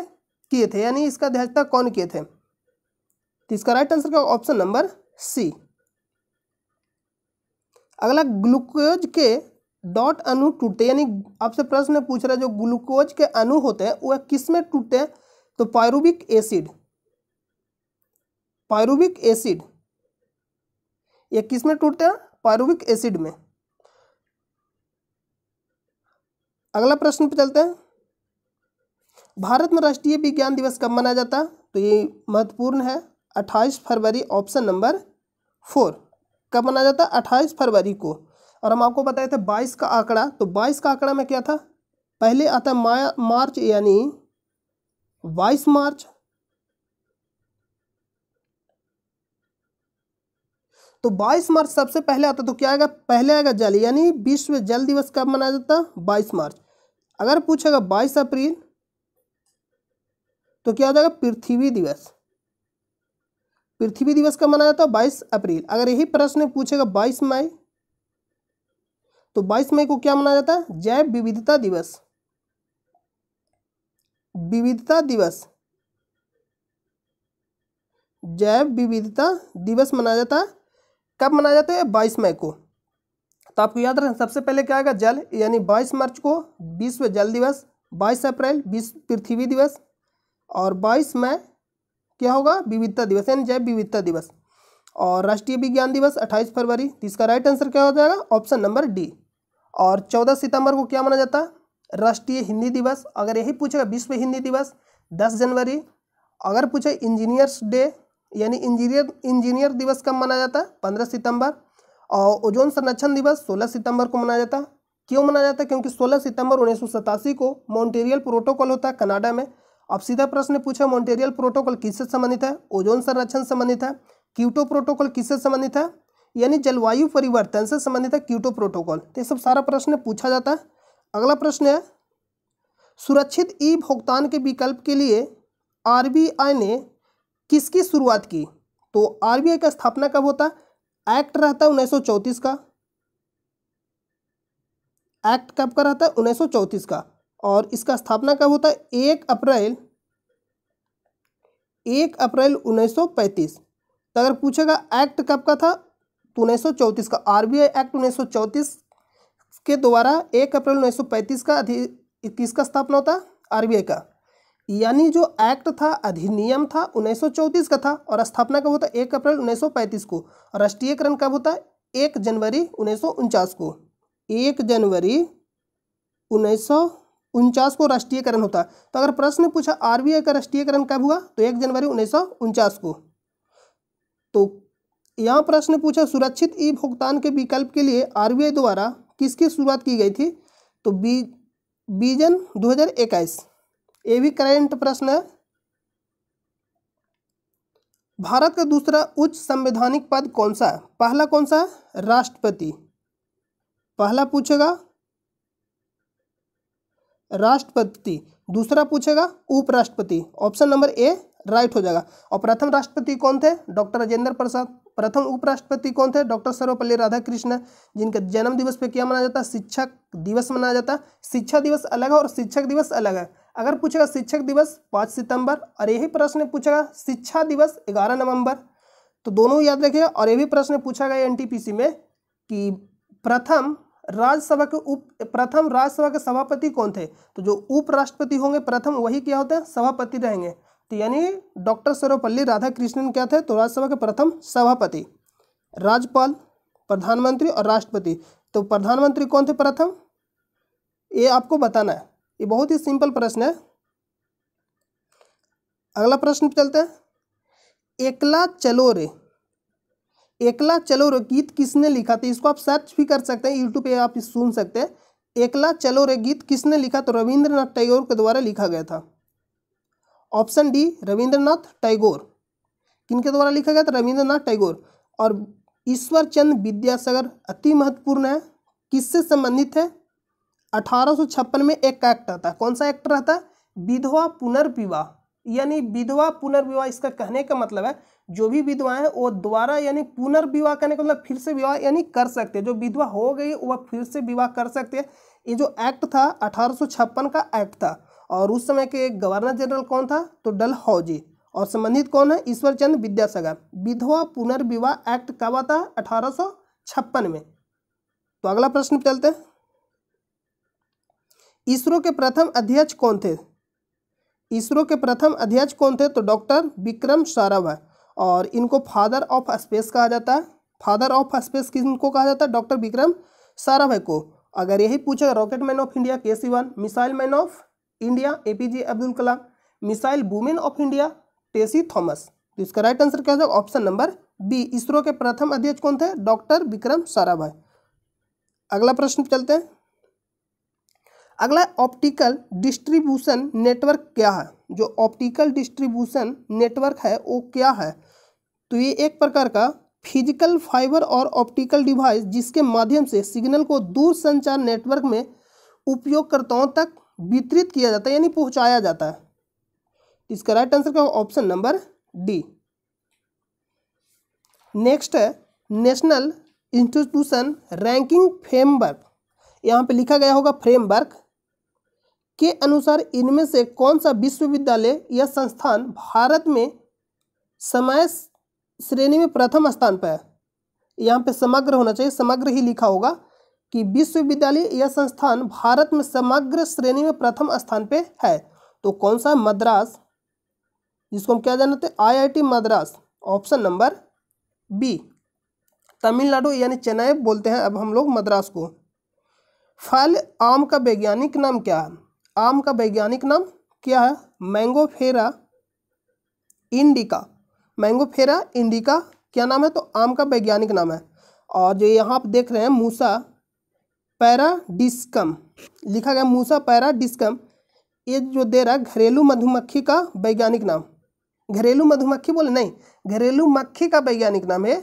किए थे यानी इसका अध्यक्षता कौन किए थे तो इसका राइट आंसर का ऑप्शन नंबर सी अगला ग्लूकोज के डॉट अनु टूटते यानी आपसे प्रश्न पूछ रहा है जो ग्लूकोज के अनु होते हैं वह किस में टूटते हैं तो पायरूबिक एसिड पायरूबिक एसिड ये किस में टूटते हैं पारुविक एसिड में अगला प्रश्न पे चलते हैं भारत में राष्ट्रीय विज्ञान दिवस कब मनाया जाता है तो ये महत्वपूर्ण है अट्ठाईस फरवरी ऑप्शन नंबर फोर कब मनाया जाता है अट्ठाईस फरवरी को और हम आपको बताए थे बाईस का आंकड़ा तो बाईस का आंकड़ा में क्या था पहले आता माया मार्च यानी बाईस मार्च तो 22 मार्च सबसे पहले आता तो क्या आएगा पहले आएगा जल यानी विश्व जल दिवस कब मनाया जाता बाईस मार्च अगर पूछेगा बाईस अप्रैल तो क्या हो जाएगा पृथ्वी दिवस पृथ्वी दिवस कब मनाया जाता है बाईस अप्रैल अगर यही प्रश्न पूछेगा बाईस मई तो 22 मई को क्या मनाया जाता है जैव विविधता दिवस विविधता दिवस जैव विविधता दिवस मनाया जाता है कब मनाया जाता है बाईस मई को तो आपको याद रखना सबसे पहले क्या आएगा जल यानी बाईस मार्च को विश्व जल दिवस बाईस अप्रैल विश्व पृथ्वी दिवस और बाईस मई क्या होगा विविधता दिवस यानी जैव विविधता दिवस और राष्ट्रीय विज्ञान दिवस अट्ठाईस फरवरी तो इसका राइट आंसर क्या हो जाएगा ऑप्शन नंबर डी और चौदह सितंबर को क्या माना जाता है राष्ट्रीय हिंदी दिवस अगर यही पूछेगा विश्व हिंदी दिवस दस जनवरी अगर पूछे इंजीनियर्स डे यानी इंजीनियर इंजीनियर दिवस कब मनाया जाता है पंद्रह सितंबर और ओजोन संरक्षण दिवस सोलह सितंबर को मनाया जाता है क्यों मनाया जाता है क्योंकि सोलह सितंबर उन्नीस को मॉन्टेरियल प्रोटोकॉल होता है कनाडा में अब सीधा प्रश्न पूछा मॉन्टेरियल प्रोटोकॉल किससे संबंधित है ओजोन संरक्षण संबंधित है क्यूटो प्रोटोकॉल किससे संबंधित है यानी जलवायु परिवर्तन से संबंधित है क्यूटो प्रोटोकॉल तो ये सब सारा प्रश्न पूछा जाता है अगला प्रश्न है सुरक्षित ई भुगतान के विकल्प के लिए आरबीआई ने किसकी शुरुआत की तो आरबीआई का स्थापना कब होता एक्ट रहता है उन्नीस का एक्ट कब का रहता है उन्नीस का और इसका स्थापना कब होता है एक अप्रैल एक अप्रैल 1935 तो अगर पूछेगा एक्ट कब का था तो उन्नीस का आरबीआई एक्ट उन्नीस के द्वारा एक अप्रैल 1935 का का स्थापना होता है आरबीआई का यानी जो एक्ट था अधिनियम था 1934 का था और स्थापना कब होता है एक अप्रैल 1935 को और राष्ट्रीयकरण कब होता है एक जनवरी उन्नीस को एक जनवरी उन्नीस को राष्ट्रीयकरण होता है तो अगर प्रश्न पूछा आरबीआई का राष्ट्रीयकरण कब हुआ तो एक जनवरी उन्नीस को तो यहाँ प्रश्न पूछा सुरक्षित ई भुगतान के विकल्प के लिए आरबीआई द्वारा किसकी शुरुआत की गई थी तो बी बीजन इक्कीस ये भी करेंट प्रश्न है भारत का दूसरा उच्च संवैधानिक पद कौन सा है पहला कौन सा है राष्ट्रपति पहला पूछेगा राष्ट्रपति दूसरा पूछेगा उपराष्ट्रपति ऑप्शन नंबर ए राइट हो जाएगा और प्रथम राष्ट्रपति कौन थे डॉक्टर राजेंद्र प्रसाद प्रथम उपराष्ट्रपति कौन थे डॉक्टर सर्वपल्ली राधाकृष्ण जिनका जन्म दिवस पे क्या मनाया जाता है शिक्षक दिवस मनाया जाता है शिक्षा दिवस अलग है और शिक्षक दिवस अलग है अगर पूछेगा शिक्षक दिवस पाँच सितंबर और यही प्रश्न पूछेगा शिक्षा दिवस ग्यारह नवंबर तो दोनों याद रखिएगा और ये भी प्रश्न पूछा गया एनटीपीसी में कि प्रथम राज्यसभा के उप प्रथम राज्यसभा के सभापति कौन थे तो जो उपराष्ट्रपति होंगे प्रथम वही क्या होते हैं सभापति रहेंगे तो यानी डॉक्टर सर्वपल्ली राधाकृष्णन क्या थे तो राज्यसभा के प्रथम सभापति राज्यपाल प्रधानमंत्री और राष्ट्रपति तो प्रधानमंत्री कौन थे प्रथम ये आपको बताना है ये बहुत ही सिंपल प्रश्न है अगला प्रश्न पे चलते हैं एकला चलो रे एकला चलो रे गीत किसने लिखा था इसको आप सर्च भी कर सकते हैं यूट्यूब पे आप सुन सकते हैं एकला चलो रे गीत किसने लिखा तो रविंद्रनाथ टैगोर के द्वारा लिखा गया था ऑप्शन डी रविंद्रनाथ टैगोर किनके द्वारा लिखा गया था रविंद्रनाथ टैगोर और ईश्वर चंद विद्यासागर अति महत्वपूर्ण है किससे संबंधित है अठारह में एक एक्ट आता है कौन सा एक्ट रहता है विधवा पुनर्विवाह यानी विधवा पुनर्विवाह इसका कहने का मतलब है जो भी विधवाएं हैं वो द्वारा यानी पुनर्विवाह करने का मतलब फिर से विवाह यानी कर सकते हैं जो विधवा हो गई वह फिर से विवाह कर सकते हैं ये जो एक्ट था अठारह का एक्ट था और उस समय के गवर्नर जनरल कौन था तो डल हौजी और संबंधित कौन है ईश्वर चंद विद्यासागर विधवा पुनर्विवाह एक्ट कब आता है अठारह में तो अगला प्रश्न चलते हैं इसरो के प्रथम अध्यक्ष कौन थे इसरो के प्रथम अध्यक्ष कौन थे तो डॉक्टर विक्रम साराभाई और इनको फादर ऑफ स्पेस कहा जाता है फादर ऑफ स्पेस किनको कहा जाता है डॉक्टर विक्रम साराभाई को अगर यही पूछेगा रॉकेट मैन ऑफ इंडिया के वन missile man of India A P J Abdul Kalam missile women of India Tessy Thomas तो इसका राइट आंसर क्या हो ऑप्शन नंबर बी इसरो के प्रथम अध्यक्ष कौन थे डॉक्टर विक्रम साराभाई अगला प्रश्न चलते हैं अगला ऑप्टिकल डिस्ट्रीब्यूशन नेटवर्क क्या है जो ऑप्टिकल डिस्ट्रीब्यूशन नेटवर्क है वो क्या है तो ये एक प्रकार का फिजिकल फाइबर और ऑप्टिकल डिवाइस जिसके माध्यम से सिग्नल को दूर संचार नेटवर्क में उपयोगकर्ताओं तक वितरित किया जाता है यानी पहुंचाया जाता है तो इसका राइट आंसर क्या होगा ऑप्शन नंबर डी नेक्स्ट है नेशनल इंस्टीट्यूशन रैंकिंग फ्रेमवर्क यहाँ पे लिखा गया होगा फ्रेमवर्क के अनुसार इनमें से कौन सा विश्वविद्यालय या संस्थान भारत में समय श्रेणी में प्रथम स्थान पर है यहाँ पे समग्र होना चाहिए समग्र ही लिखा होगा कि विश्वविद्यालय या संस्थान भारत में समग्र श्रेणी में प्रथम स्थान पे है तो कौन सा मद्रास जिसको हम क्या जानते हैं IIT Madras option number B Tamil Nadu यानी चेन्नई बोलते हैं अब हम लोग मद्रास को फल आम का वैज्ञानिक नाम क्या है आम का वैज्ञानिक नाम क्या है मैंगोफेरा इंडिका मैंगोफेरा इंडिका क्या नाम है तो आम का वैज्ञानिक नाम है और जो यहाँ आप देख रहे हैं मूसा पैरा डिस्कम लिखा गया मूसा पैरा डिस्कम ये जो दे रहा है घरेलू मधुमक्खी का वैज्ञानिक नाम घरेलू मधुमक्खी बोले नहीं घरेलू मक्खी का वैज्ञानिक नाम है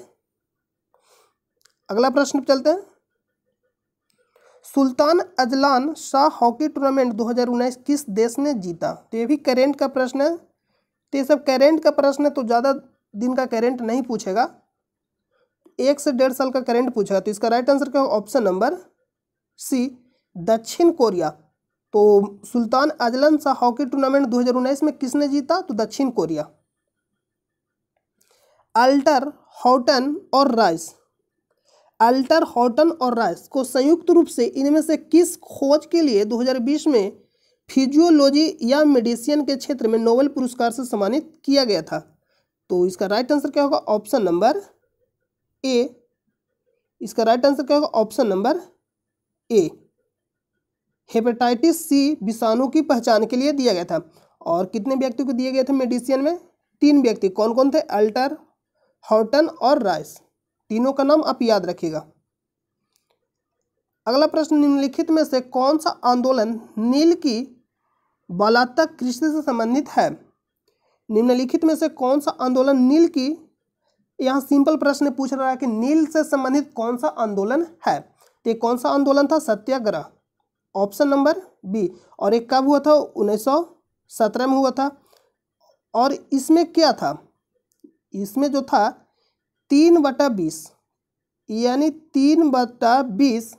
अगला प्रश्न चलते हैं Sultan Azlan Shah hockey tournament 2019 किस देश ने जीता तो ये भी करेंट का प्रश्न है तो ये सब करेंट का प्रश्न है तो ज़्यादा दिन का करेंट नहीं पूछेगा एक से डेढ़ साल का करेंट पूछेगा तो इसका राइट आंसर क्या होगा ऑप्शन नंबर सी दक्षिण कोरिया तो Sultan Azlan Shah hockey tournament 2019 में किसने जीता तो दक्षिण कोरिया अल्टर हॉटन और राइस अल्टर हॉटन और राइस को संयुक्त रूप से इनमें से किस खोज के लिए 2020 में फिजियोलॉजी या मेडिसिन के क्षेत्र में नोबेल पुरस्कार से सम्मानित किया गया था तो इसका राइट आंसर क्या होगा ऑप्शन नंबर ए इसका राइट आंसर क्या होगा option number A hepatitis C विषाणु की पहचान के लिए दिया गया था और कितने व्यक्ति को दिए गए थे मेडिसिन में तीन व्यक्ति कौन कौन थे अल्टर हॉटन और राइस तीनों का नाम आप याद रखिएगा अगला प्रश्न निम्नलिखित में से कौन सा आंदोलन नील की बलात्कार कृषि से संबंधित है निम्नलिखित में से कौन सा आंदोलन नील की यहाँ सिंपल प्रश्न पूछ रहा है कि नील से संबंधित कौन सा आंदोलन है तो कौन सा आंदोलन था सत्याग्रह ऑप्शन नंबर बी और ये कब हुआ था उन्नीस में हुआ था और इसमें क्या था इसमें जो था तीन बटा बीस यानी तीन बटा बीस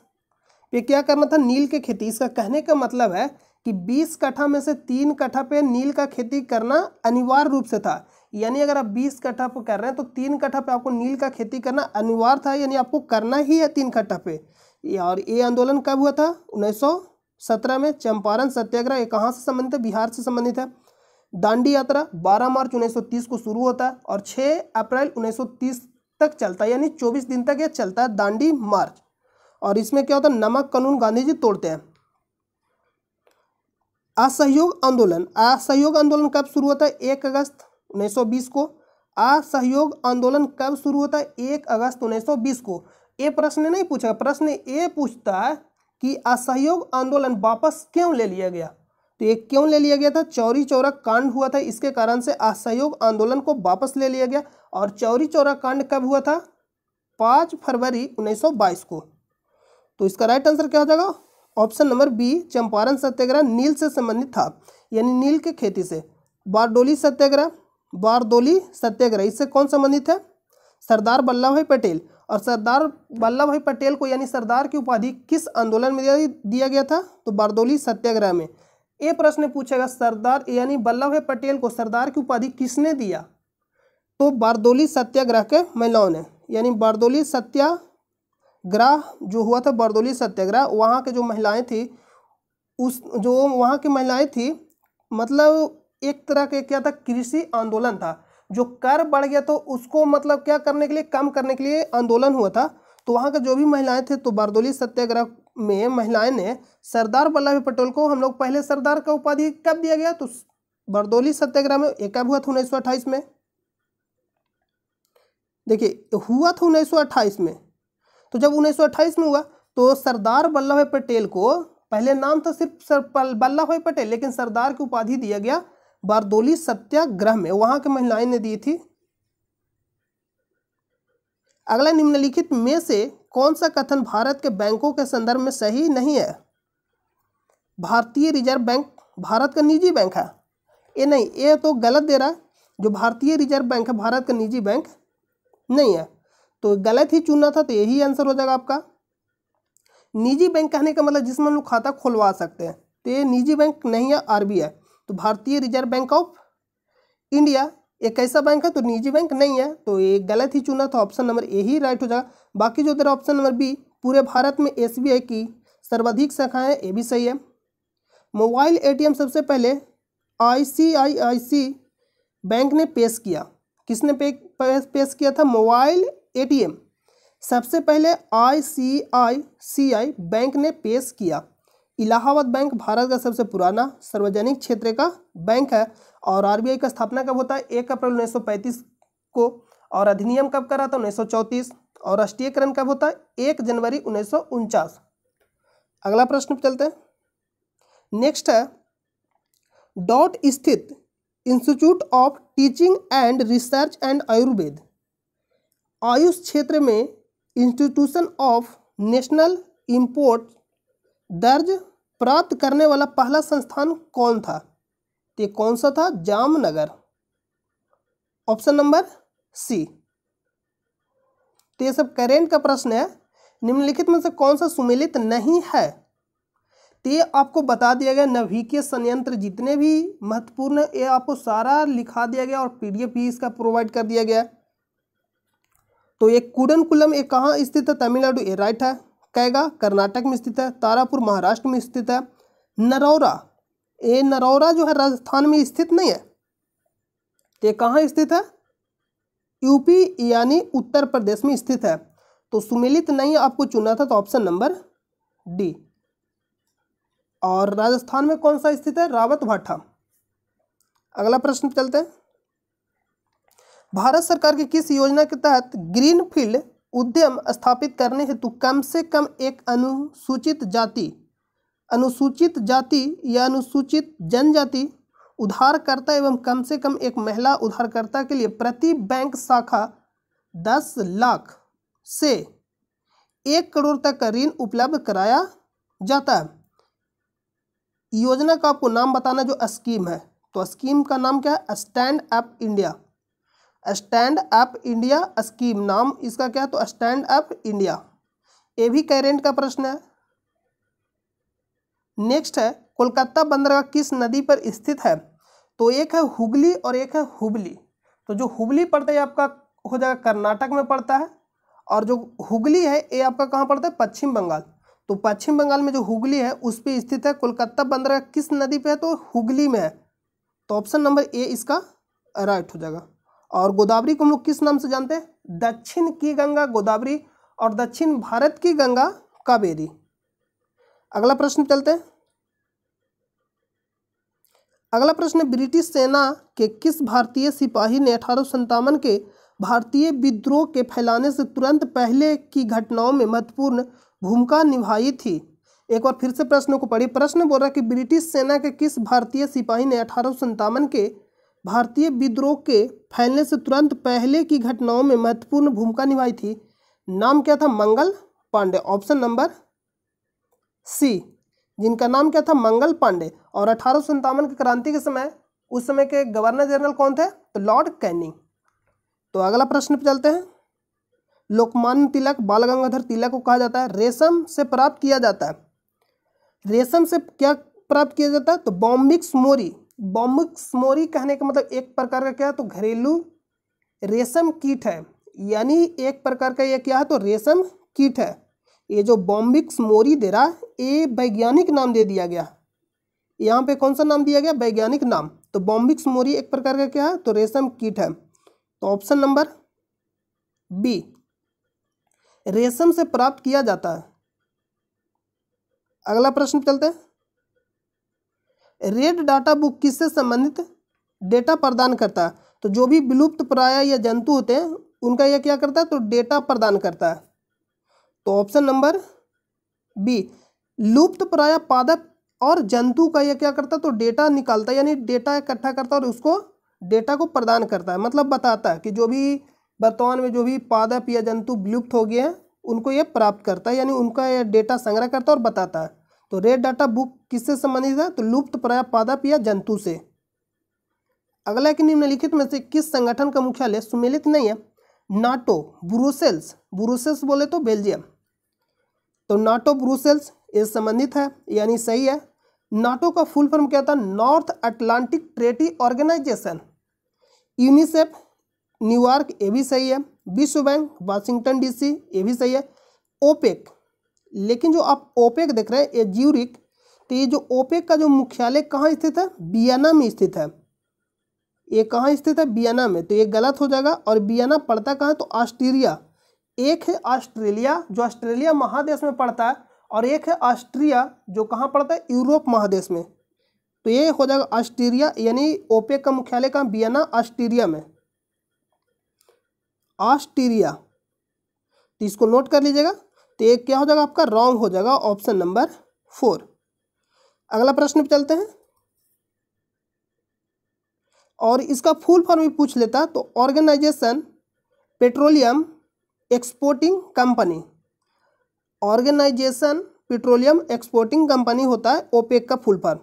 पे क्या करना था नील के खेती इसका कहने का मतलब है कि बीस कट्ठा में से तीन कट्ठा पे नील का खेती करना अनिवार्य रूप से था यानी अगर आप बीस कट्ठा पे कर रहे हैं तो तीन कट्ठा पे आपको नील का खेती करना अनिवार्य था यानी आपको करना ही है तीन कट्ठा पे और ये आंदोलन कब हुआ था उन्नीस सत्रह में चंपारण सत्याग्रह ये कहाँ से संबंधित है बिहार से संबंधित है दांडी यात्रा 12 मार्च 1930 को शुरू होता है और 6 अप्रैल तीस तक चलता है यानी चौबीस दिन तक यह चलता है दांडी मार्च और इसमें क्या होता है नमक कानून गांधी जी तोड़ते हैं असहयोग आंदोलन असहयोग आंदोलन कब शुरू होता है एक अगस्त 1920 को असहयोग आंदोलन कब शुरू होता है एक अगस्त 1920 को ये प्रश्न नहीं पूछा प्रश्न ये पूछता है कि असहयोग आंदोलन वापस क्यों ले लिया गया तो ये क्यों ले लिया गया था चौरी चौरा कांड हुआ था इसके कारण से असहयोग आंदोलन को वापस ले लिया गया और चौरी चौरा कांड कब हुआ था पाँच फरवरी 1922 को तो इसका राइट आंसर क्या हो जाएगा ऑप्शन नंबर बी चंपारण सत्याग्रह नील से संबंधित था यानी नील के खेती से बारडोली सत्याग्रह बारदोली सत्याग्रह इससे कौन संबंधित है सरदार वल्लभ भाई पटेल और सरदार वल्लभ भाई पटेल को यानी सरदार की उपाधि किस आंदोलन में दिया गया था तो बारदोली सत्याग्रह में ये प्रश्न पूछेगा सरदार यानी वल्लभ भाई पटेल को सरदार की उपाधि किसने दिया तो बारदोली सत्याग्रह के महिलाओं ने यानी बारदोली सत्याग्रह जो हुआ था बारदोली सत्याग्रह वहाँ के जो महिलाएं थी उस जो वहाँ की महिलाएं थी मतलब एक तरह के क्या था कृषि आंदोलन था जो कर बढ़ गया तो उसको मतलब क्या करने के लिए कम करने के लिए आंदोलन हुआ था तो वहाँ के जो भी महिलाएं थे तो बारदोली सत्याग्रह में महिलाएं ने सरदार वल्लभ भाई पटेल को हम लोग पहले सरदार का उपाधि कब दिया गया तो बरदौली सत्याग्रह में एक कब हुआ था उन्नीस में देखिए हुआ था उन्नीस में तो जब उन्नीस में हुआ तो सरदार वल्लभ भाई पटेल को पहले नाम था सिर्फ सर वल्लभ भाई पटेल लेकिन सरदार की उपाधि दिया गया बारदोली सत्याग्रह में वहां के महिलाएं ने दी थी अगला निम्नलिखित में से कौन सा कथन भारत के बैंकों के संदर्भ में सही नहीं है भारतीय रिजर्व बैंक भारत का निजी बैंक है ये नहीं ये तो गलत दे रहा है जो भारतीय रिजर्व बैंक है भारत का निजी बैंक नहीं है तो गलत ही चुनना था तो यही आंसर हो जाएगा आपका निजी बैंक कहने का मतलब जिसमें लोग खाता खुलवा सकते हैं तो ये निजी बैंक नहीं है आर तो भारतीय रिजर्व बैंक ऑफ इंडिया एक कैसा बैंक है तो निजी बैंक नहीं है तो ये गलत ही चुना था ऑप्शन नंबर ए ही राइट हो जाएगा बाकी जो तेरा ऑप्शन नंबर बी पूरे भारत में एस की सर्वाधिक शाखाएँ ये भी सही है मोबाइल ए सबसे पहले आई बैंक ने पेश किया किसने पे, पे, पेश किया था मोबाइल एटीएम सबसे पहले आईसीआईसीआई बैंक ने पेश किया इलाहाबाद बैंक भारत का सबसे पुराना सार्वजनिक क्षेत्र का बैंक है और आरबीआई का स्थापना कब होता है एक अप्रैल उन्नीस को और अधिनियम कब करा था उन्नीस और राष्ट्रीयकरण कब होता है एक जनवरी उन्नीस अगला प्रश्न चलते हैं नेक्स्ट है डॉट स्थित institute of teaching and research and Ayurveda Ayush क्षेत्र में इंस्टीट्यूशन ऑफ नेशनल इम्पोर्ट दर्ज प्राप्त करने वाला पहला संस्थान कौन था तो कौन सा था जामनगर ऑप्शन नंबर सी तो ये सब करेंट का प्रश्न है निम्नलिखित में से कौन सा सुमेलित नहीं है तो ये आपको बता दिया गया नवीकीय संयंत्र जितने भी महत्वपूर्ण ये आपको सारा लिखा दिया गया और पीडीएफ भी इसका प्रोवाइड कर दिया गया तो ये कुडनकुलम ये कहाँ स्थित है तमिलनाडु ये राइट है कैगा कर्नाटक में स्थित है तारापुर महाराष्ट्र में स्थित है नरौरा ये नरौरा जो है राजस्थान में स्थित नहीं है तो ये कहाँ स्थित है यूपी यानी उत्तर प्रदेश में स्थित है तो सुमेलित नहीं आपको चुना था तो ऑप्शन नंबर डी और राजस्थान में कौन सा स्थित है रावत भाठा अगला प्रश्न चलते हैं भारत सरकार की किस योजना के तहत ग्रीन फील्ड उद्यम स्थापित करने हेतु कम से कम एक अनुसूचित जाति अनुसूचित जाति या अनुसूचित जनजाति उधारकर्ता एवं कम से कम एक महिला उधारकर्ता के लिए प्रति बैंक शाखा दस लाख से एक करोड़ तक का ऋण उपलब्ध कराया जाता है योजना का आपको नाम बताना जो स्कीम है तो स्कीम का नाम क्या है stand up India stand up India scheme नाम इसका क्या तो स्टैंड अप इंडिया ये भी कैरेंट का प्रश्न है नेक्स्ट है कोलकाता बंदरगाह किस नदी पर स्थित है तो एक है हुगली और एक है हुबली तो जो हुबली पड़ता है आपका हो जाएगा कर्नाटक में पड़ता है और जो हुगली है ये आपका कहाँ पड़ता है पश्चिम बंगाल तो पश्चिम बंगाल में जो हुगली है उस पर स्थित है कोलकाता बंदरगाह किस नदी पर है तो हुगली में है तो ऑप्शन नंबर ए इसका राइट हो जाएगा और गोदावरी को हम लोग किस नाम से जानते हैं दक्षिण की गंगा गोदावरी और दक्षिण भारत की गंगा कावेरी अगला प्रश्न चलते हैं अगला प्रश्न ब्रिटिश सेना के किस भारतीय सिपाही ने अठारह के भारतीय विद्रोह के फैलाने से तुरंत पहले की घटनाओं में महत्वपूर्ण भूमिका निभाई थी एक बार फिर से प्रश्नों को पढ़िए प्रश्न बोल रहा है कि ब्रिटिश सेना के किस भारतीय सिपाही ने अठारह के भारतीय विद्रोह के फैलने से तुरंत पहले की घटनाओं में महत्वपूर्ण भूमिका निभाई थी नाम क्या था Mangal Pandey option number C जिनका नाम क्या था मंगल पांडे और अठारह की क्रांति के समय उस समय के गवर्नर जनरल कौन थे तो लॉर्ड कैनिंग तो अगला प्रश्न पर चलते हैं लोकमान्य तिलक बाल गंगाधर तिलक को कहा जाता है रेशम से प्राप्त किया जाता है रेशम से क्या प्राप्त किया जाता है तो बॉम्बिक्स मोरी मोरी कहने का मतलब एक प्रकार का क्या है तो घरेलू रेशम कीट है यानी एक प्रकार का यह क्या है तो रेशम कीट है ये जो बॉम्बिक्स मोरी दे रहा ये वैज्ञानिक नाम दे दिया गया यहाँ पे कौन सा नाम दिया गया वैज्ञानिक नाम तो बॉम्बिक्स मोरी एक प्रकार का क्या है तो रेशम कीट है तो ऑप्शन नंबर बी रेशम से प्राप्त किया जाता है अगला प्रश्न चलते हैं रेड डाटा बुक किससे संबंधित डेटा प्रदान करता है तो जो भी विलुप्त प्राय या जंतु होते हैं उनका यह क्या करता है तो डेटा प्रदान करता है तो ऑप्शन नंबर बी लुप्त प्राय पादप और जंतु का यह क्या करता है तो डेटा निकालता है यानी डेटा इकट्ठा करता है और उसको डेटा को प्रदान करता है मतलब बताता है कि जो भी वर्तमान में जो भी पादप या जंतु विलुप्त हो गए हैं उनको यह प्राप्त करता है यानी उनका यह डेटा संग्रह करता है और बताता है तो रेड डाटा बुक किससे संबंधित है तो लुप्त पादप या जंतु से अगला कि निम्नलिखित में से किस संगठन का मुख्यालय सुमेलित नहीं है नाटो ब्रुसेल्स ब्रुसेल्स बोले तो बेल्जियम तो नाटो ब्रुसेल्स ये संबंधित है यानी सही है नाटो का फुल फॉर्म क्या था North Atlantic treaty organisation UNICEF New York ये भी सही है विश्व बैंक वाशिंगटन डीसी ये भी सही है ओपेक लेकिन जो आप ओपेक देख रहे हैं ये ज्यूरिक तो ये जो ओपेक का जो मुख्यालय कहाँ स्थित है बियाना में स्थित है ये कहाँ स्थित है बियाना में तो ये गलत हो जाएगा और बियाना पड़ता कहाँ तो ऑस्ट्रेलिया एक है ऑस्ट्रेलिया जो ऑस्ट्रेलिया महादेश में पड़ता है और एक है ऑस्ट्रिया जो कहाँ पड़ता है यूरोप महादेश में तो ये हो जाएगा ऑस्ट्रेलिया यानी ओपेक का मुख्यालय कहाँ बियाना ऑस्ट्रेलिया में ऑस्ट्रेलिया तो इसको नोट कर लीजिएगा तो ये क्या हो जाएगा आपका रॉन्ग हो जाएगा ऑप्शन नंबर फोर अगला प्रश्न पे चलते हैं और इसका फुल फॉर्म भी पूछ लेता तो organisation petroleum exporting company organisation petroleum exporting company होता है ओपेक का फुल फॉर्म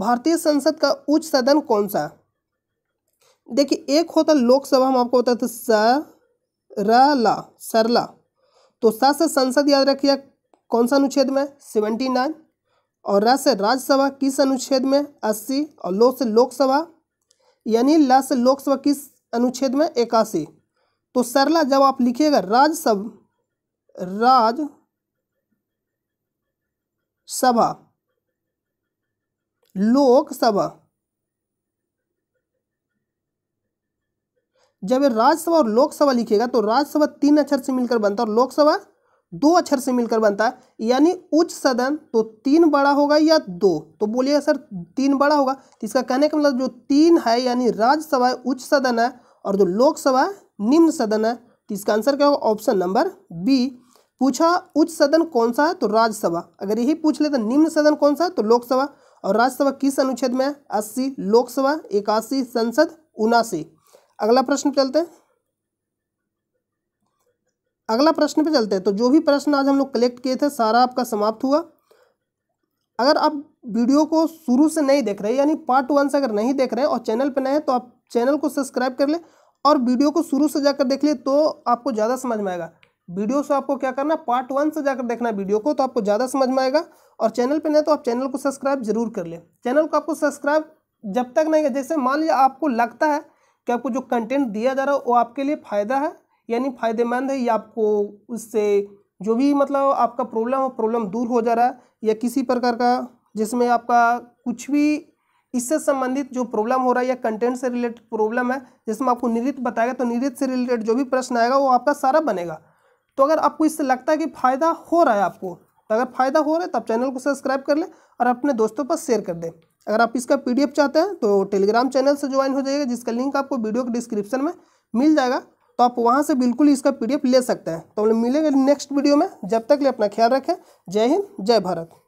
भारतीय संसद का उच्च सदन कौन सा देखिए एक होता लोकसभा हम आपको बताते सर ला सरला तो सा से संसद याद रखिए कौन सा अनुच्छेद में सेवेंटी नाइन और र से राज्यसभा किस अनुच्छेद में अस्सी और लो से लोकसभा यानी ल से लोकसभा किस अनुच्छेद में इक्यासी तो सरला जब आप लिखिएगा राज्यसभा राज सभा लोकसभा जब ये राज्यसभा और लोकसभा लिखेगा तो राज्यसभा तीन अक्षर से मिलकर बनता है और लोकसभा दो अक्षर से मिलकर बनता है यानी उच्च सदन तो तीन बड़ा होगा या दो तो बोलिएगा सर तीन बड़ा होगा तो इसका कहने का मतलब जो तीन है यानी राज्यसभा उच्च सदन है और जो लोकसभा निम्न सदन है तो इसका आंसर क्या होगा ऑप्शन नंबर बी पूछा उच्च सदन कौन सा है तो राज्यसभा अगर यही पूछ ले तो निम्न सदन कौन सा है तो लोकसभा और राज्यसभा किस अनुच्छेद में है अस्सी लोकसभा इक्यासी संसद उनासी अगला प्रश्न पे चलते हैं अगला प्रश्न पे चलते हैं तो जो भी प्रश्न आज हम लोग कलेक्ट किए थे सारा आपका समाप्त हुआ अगर आप वीडियो को शुरू से नहीं देख रहे यानी पार्ट वन से अगर नहीं देख रहे और चैनल पर नए हैं तो आप चैनल को सब्सक्राइब कर ले और वीडियो को शुरू से जाकर देख ले तो आपको ज़्यादा समझ में आएगा वीडियो से आपको क्या करना पार्ट वन से जाकर देखना वीडियो को तो आपको ज़्यादा समझ में आएगा और चैनल पर नहीं तो आप चैनल को सब्सक्राइब जरूर कर लें चैनल को आपको सब्सक्राइब जब तक नहीं है जैसे मान लीजिए आपको लगता है कि आपको जो कंटेंट दिया जा रहा है वो आपके लिए फ़ायदा है यानी फ़ायदेमंद है या आपको उससे जो भी मतलब आपका प्रॉब्लम है प्रॉब्लम दूर हो जा रहा है या किसी प्रकार का जिसमें आपका कुछ भी इससे संबंधित जो प्रॉब्लम हो रहा है या कंटेंट से रिलेटेड प्रॉब्लम है जिसमें आपको निरित बताएगा तो निरित से रिलेटेड जो भी प्रश्न आएगा वो आपका सारा बनेगा तो अगर आपको इससे लगता है कि फ़ायदा हो रहा है आपको अगर फ़ायदा हो रहा है तो आप चैनल को सब्सक्राइब कर लें और अपने दोस्तों पर शेयर कर दें अगर आप इसका पीडीएफ चाहते हैं तो टेलीग्राम चैनल से ज्वाइन हो जाएगा जिसका लिंक आपको वीडियो के डिस्क्रिप्शन में मिल जाएगा तो आप वहाँ से बिल्कुल इसका पी ले सकते हैं तो हम लोग मिलेंगे नेक्स्ट वीडियो में जब तक लिए अपना ख्याल रखें जय हिंद जय भारत